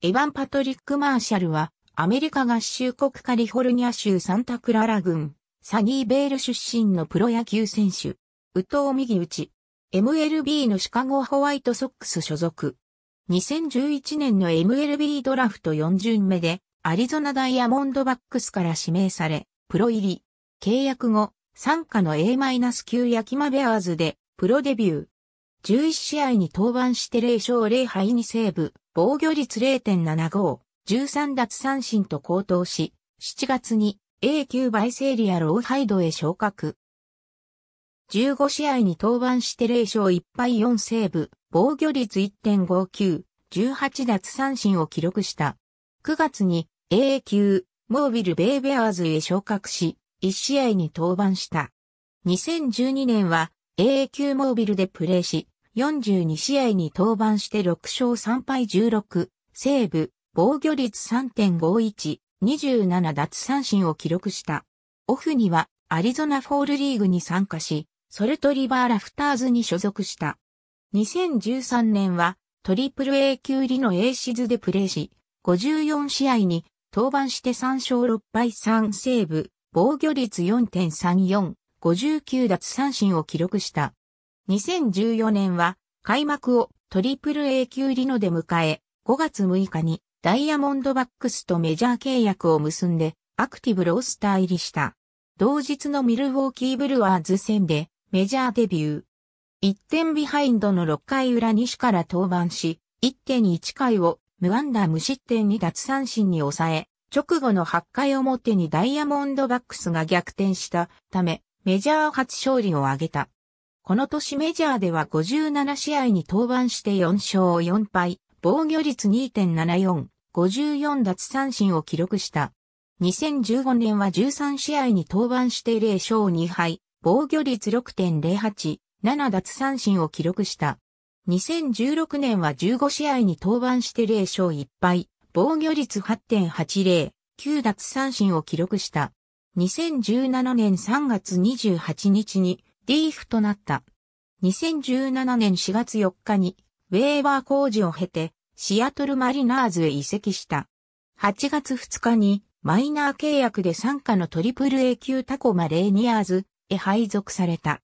エヴァン・パトリック・マーシャルは、アメリカ合衆国カリフォルニア州サンタクララ郡、サニーベール出身のプロ野球選手。宇藤右打ち。MLB のシカゴホワイトソックス所属。2011年の MLB ドラフト4巡目で、アリゾナダイヤモンドバックスから指名され、プロ入り。契約後、参加の A- 9やキマベアーズで、プロデビュー。11試合に登板して0勝0敗2セーブ、防御率0.75、13奪三振と高騰し、7月に A 級バイセリアローハイドへ昇格。15試合に登板して0勝1敗4セーブ、防御率1.59、18奪三振を記録した。9月に A 級、モービル・ベイ・ベアーズへ昇格し、1試合に登板した。2012年は AA 級モービルでプレーし、42試合に登板して6勝3敗16、セーブ、防御率3.51、27奪三振を記録した。オフにはアリゾナフォールリーグに参加し、ソルトリバーラフターズに所属した。2013年はトリプル A 級入りの A シズでプレーし、54試合に登板して3勝6敗3セーブ、防御率4.34、59奪三振を記録した。2014年は開幕をトリプル A 級リノで迎え、5月6日にダイヤモンドバックスとメジャー契約を結んでアクティブロースター入りした。同日のミルウォーキーブルワーズ戦でメジャーデビュー。1点ビハインドの6回裏西から登板し、1.1回を無安打無失点に奪三振に抑え、直後の8回表にダイヤモンドバックスが逆転したため、メジャー初勝利を挙げた。この年メジャーでは57試合に登板して4勝4敗、防御率2.74、54奪三振を記録した。2015年は13試合に登板して0勝2敗、防御率6.08、7奪三振を記録した。2016年は15試合に登板して0勝1敗、防御率8.80、9奪三振を記録した。2017年3月28日にーフとなった。2017年4月4日にウェーバー工事を経てシアトルマリナーズへ移籍した。8月2日にマイナー契約で参加のトリプル A 級タコマレーニアーズへ配属された。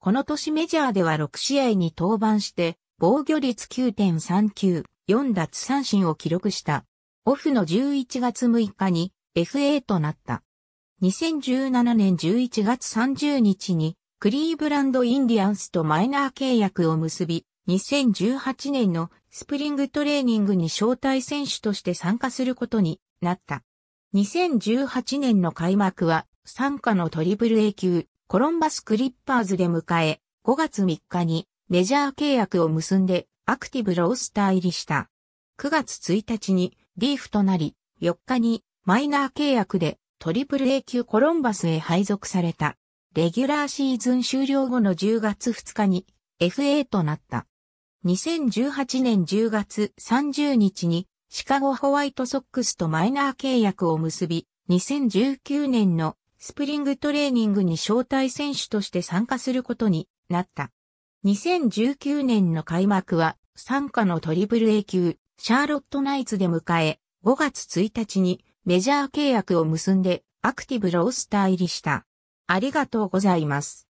この年メジャーでは6試合に登板して防御率9.39、4奪三振を記録した。オフの11月6日に FA となった。2017年11月30日にクリーブランド・インディアンスとマイナー契約を結び、2018年のスプリングトレーニングに招待選手として参加することになった。2018年の開幕は、参加のトリプル A 級、コロンバスクリッパーズで迎え、5月3日にメジャー契約を結んでアクティブロースター入りした。9月1日にリーフとなり、4日にマイナー契約でトリプル A 級コロンバスへ配属された。レギュラーシーズン終了後の10月2日に FA となった。2018年10月30日にシカゴホワイトソックスとマイナー契約を結び、2019年のスプリングトレーニングに招待選手として参加することになった。2019年の開幕は参加のトリプル A 級シャーロットナイツで迎え、5月1日にメジャー契約を結んでアクティブロースター入りした。ありがとうございます。